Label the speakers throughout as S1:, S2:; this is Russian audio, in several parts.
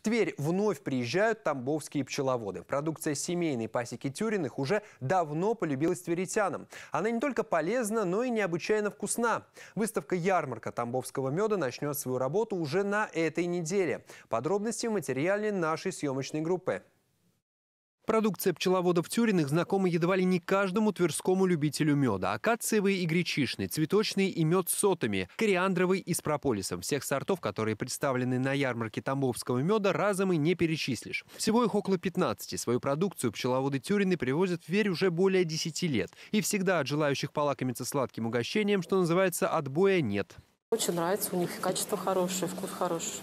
S1: В Тверь вновь приезжают тамбовские пчеловоды. Продукция семейной пасеки Тюриных уже давно полюбилась тверитянам. Она не только полезна, но и необычайно вкусна. Выставка-ярмарка тамбовского меда начнет свою работу уже на этой неделе. Подробности в материале нашей съемочной группы. Продукция пчеловодов Тюриных знакома едва ли не каждому тверскому любителю меда. Акациевый и гречишный, цветочный и мед с сотами, кориандровый и с прополисом. Всех сортов, которые представлены на ярмарке тамбовского меда, разом и не перечислишь. Всего их около 15. Свою продукцию пчеловоды Тюрины привозят в Верь уже более 10 лет. И всегда от желающих полакомиться сладким угощением, что называется, отбоя нет.
S2: Очень нравится, у них качество хорошее, вкус хороший.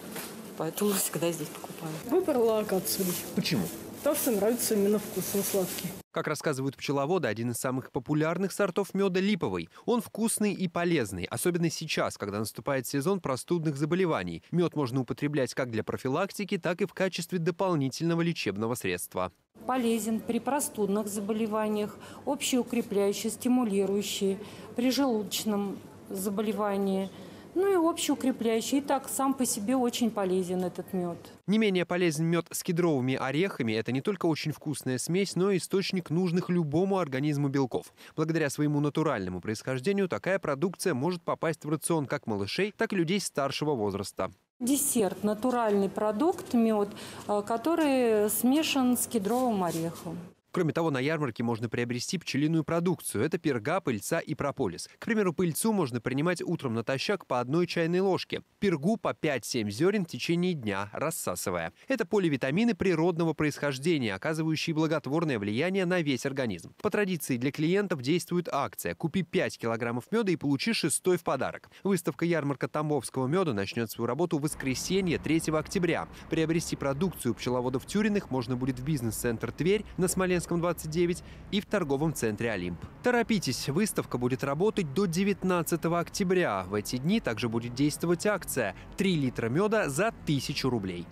S2: Поэтому всегда здесь покупаю. Выбрала акацию. Почему? То что нравится именно вкусно сладкий.
S1: Как рассказывают пчеловоды, один из самых популярных сортов меда – липовый. Он вкусный и полезный, особенно сейчас, когда наступает сезон простудных заболеваний. Мед можно употреблять как для профилактики, так и в качестве дополнительного лечебного средства.
S2: Полезен при простудных заболеваниях, общеукрепляющий, стимулирующий, при желудочном заболевании – ну и общеукрепляющий. И так сам по себе очень полезен этот мед.
S1: Не менее полезен мед с кедровыми орехами. Это не только очень вкусная смесь, но и источник нужных любому организму белков. Благодаря своему натуральному происхождению такая продукция может попасть в рацион как малышей, так и людей старшего возраста.
S2: Десерт – натуральный продукт, мед, э, который смешан с кедровым орехом.
S1: Кроме того, на ярмарке можно приобрести пчелиную продукцию. Это перга, пыльца и прополис. К примеру, пыльцу можно принимать утром натощак по одной чайной ложке. Пергу по 5-7 зерен в течение дня, рассасывая. Это поливитамины природного происхождения, оказывающие благотворное влияние на весь организм. По традиции для клиентов действует акция «Купи 5 килограммов меда и получи шестой в подарок». Выставка ярмарка Тамбовского меда начнет свою работу в воскресенье 3 октября. Приобрести продукцию пчеловодов Тюриных можно будет в бизнес-центр «Тверь» на Смоленском Петропавловском 29 и в торговом центре «Олимп». Торопитесь, выставка будет работать до 19 октября. В эти дни также будет действовать акция «3 литра меда за 1000 рублей».